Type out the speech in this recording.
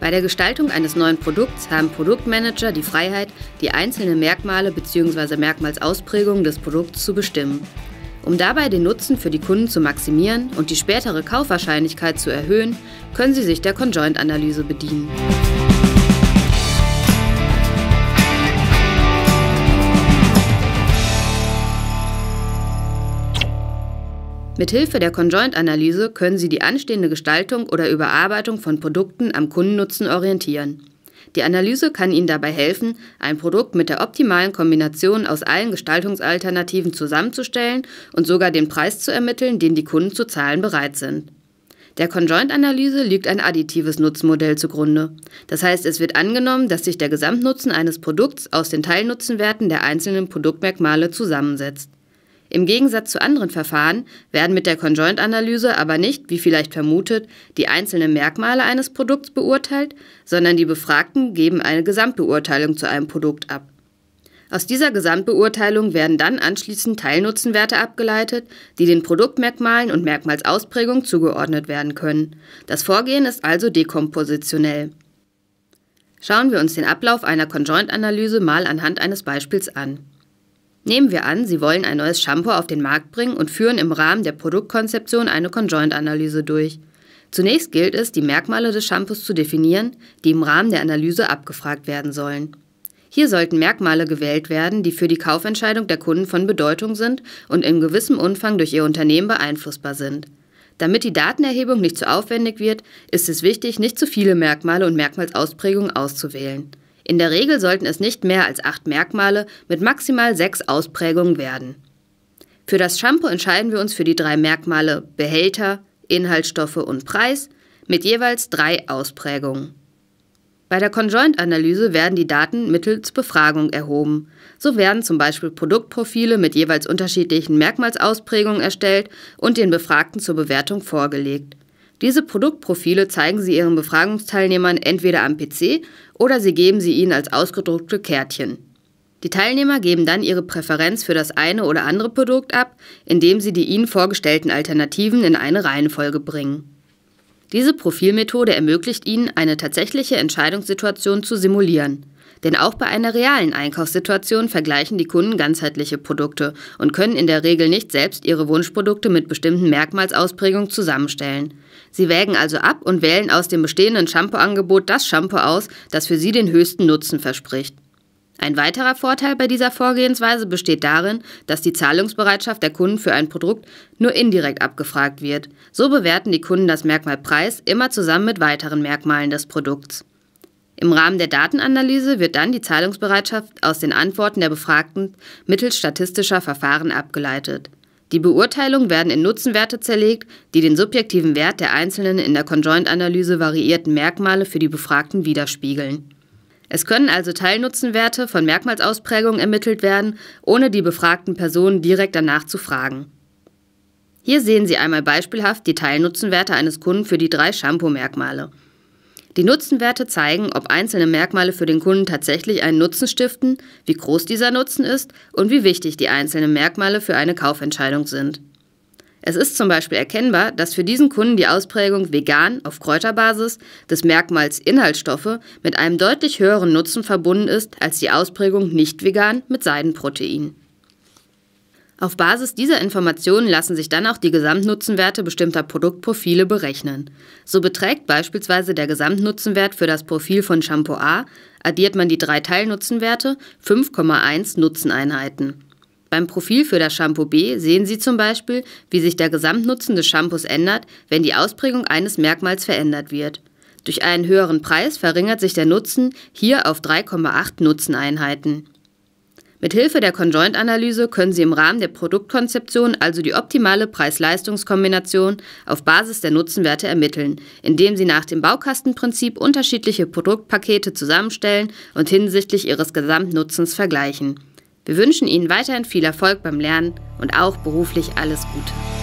Bei der Gestaltung eines neuen Produkts haben Produktmanager die Freiheit, die einzelnen Merkmale bzw. Merkmalsausprägungen des Produkts zu bestimmen. Um dabei den Nutzen für die Kunden zu maximieren und die spätere Kaufwahrscheinlichkeit zu erhöhen, können Sie sich der Conjoint-Analyse bedienen. Mithilfe der Conjoint-Analyse können Sie die anstehende Gestaltung oder Überarbeitung von Produkten am Kundennutzen orientieren. Die Analyse kann Ihnen dabei helfen, ein Produkt mit der optimalen Kombination aus allen Gestaltungsalternativen zusammenzustellen und sogar den Preis zu ermitteln, den die Kunden zu zahlen bereit sind. Der Conjoint-Analyse liegt ein additives Nutzmodell zugrunde. Das heißt, es wird angenommen, dass sich der Gesamtnutzen eines Produkts aus den Teilnutzenwerten der einzelnen Produktmerkmale zusammensetzt. Im Gegensatz zu anderen Verfahren werden mit der Conjoint-Analyse aber nicht, wie vielleicht vermutet, die einzelnen Merkmale eines Produkts beurteilt, sondern die Befragten geben eine Gesamtbeurteilung zu einem Produkt ab. Aus dieser Gesamtbeurteilung werden dann anschließend Teilnutzenwerte abgeleitet, die den Produktmerkmalen und Merkmalsausprägung zugeordnet werden können. Das Vorgehen ist also dekompositionell. Schauen wir uns den Ablauf einer Conjoint-Analyse mal anhand eines Beispiels an. Nehmen wir an, Sie wollen ein neues Shampoo auf den Markt bringen und führen im Rahmen der Produktkonzeption eine Conjoint-Analyse durch. Zunächst gilt es, die Merkmale des Shampoos zu definieren, die im Rahmen der Analyse abgefragt werden sollen. Hier sollten Merkmale gewählt werden, die für die Kaufentscheidung der Kunden von Bedeutung sind und in gewissem Umfang durch ihr Unternehmen beeinflussbar sind. Damit die Datenerhebung nicht zu aufwendig wird, ist es wichtig, nicht zu viele Merkmale und Merkmalsausprägungen auszuwählen. In der Regel sollten es nicht mehr als acht Merkmale mit maximal sechs Ausprägungen werden. Für das Shampoo entscheiden wir uns für die drei Merkmale Behälter, Inhaltsstoffe und Preis mit jeweils drei Ausprägungen. Bei der Conjoint-Analyse werden die Daten mittels Befragung erhoben. So werden zum Beispiel Produktprofile mit jeweils unterschiedlichen Merkmalsausprägungen erstellt und den Befragten zur Bewertung vorgelegt. Diese Produktprofile zeigen sie ihren Befragungsteilnehmern entweder am PC oder sie geben sie ihnen als ausgedruckte Kärtchen. Die Teilnehmer geben dann ihre Präferenz für das eine oder andere Produkt ab, indem sie die ihnen vorgestellten Alternativen in eine Reihenfolge bringen. Diese Profilmethode ermöglicht ihnen, eine tatsächliche Entscheidungssituation zu simulieren – denn auch bei einer realen Einkaufssituation vergleichen die Kunden ganzheitliche Produkte und können in der Regel nicht selbst ihre Wunschprodukte mit bestimmten Merkmalsausprägungen zusammenstellen. Sie wägen also ab und wählen aus dem bestehenden Shampoo-Angebot das Shampoo aus, das für sie den höchsten Nutzen verspricht. Ein weiterer Vorteil bei dieser Vorgehensweise besteht darin, dass die Zahlungsbereitschaft der Kunden für ein Produkt nur indirekt abgefragt wird. So bewerten die Kunden das Merkmal Preis immer zusammen mit weiteren Merkmalen des Produkts. Im Rahmen der Datenanalyse wird dann die Zahlungsbereitschaft aus den Antworten der Befragten mittels statistischer Verfahren abgeleitet. Die Beurteilungen werden in Nutzenwerte zerlegt, die den subjektiven Wert der einzelnen in der Conjoint-Analyse variierten Merkmale für die Befragten widerspiegeln. Es können also Teilnutzenwerte von Merkmalsausprägungen ermittelt werden, ohne die befragten Personen direkt danach zu fragen. Hier sehen Sie einmal beispielhaft die Teilnutzenwerte eines Kunden für die drei Shampoo-Merkmale. Die Nutzenwerte zeigen, ob einzelne Merkmale für den Kunden tatsächlich einen Nutzen stiften, wie groß dieser Nutzen ist und wie wichtig die einzelnen Merkmale für eine Kaufentscheidung sind. Es ist zum Beispiel erkennbar, dass für diesen Kunden die Ausprägung vegan auf Kräuterbasis des Merkmals Inhaltsstoffe mit einem deutlich höheren Nutzen verbunden ist als die Ausprägung nicht vegan mit Seidenprotein. Auf Basis dieser Informationen lassen sich dann auch die Gesamtnutzenwerte bestimmter Produktprofile berechnen. So beträgt beispielsweise der Gesamtnutzenwert für das Profil von Shampoo A, addiert man die drei Teilnutzenwerte, 5,1 Nutzeneinheiten. Beim Profil für das Shampoo B sehen Sie zum Beispiel, wie sich der Gesamtnutzen des Shampoos ändert, wenn die Ausprägung eines Merkmals verändert wird. Durch einen höheren Preis verringert sich der Nutzen hier auf 3,8 Nutzeneinheiten. Mithilfe der Conjoint-Analyse können Sie im Rahmen der Produktkonzeption also die optimale preis leistungskombination auf Basis der Nutzenwerte ermitteln, indem Sie nach dem Baukastenprinzip unterschiedliche Produktpakete zusammenstellen und hinsichtlich Ihres Gesamtnutzens vergleichen. Wir wünschen Ihnen weiterhin viel Erfolg beim Lernen und auch beruflich alles Gute.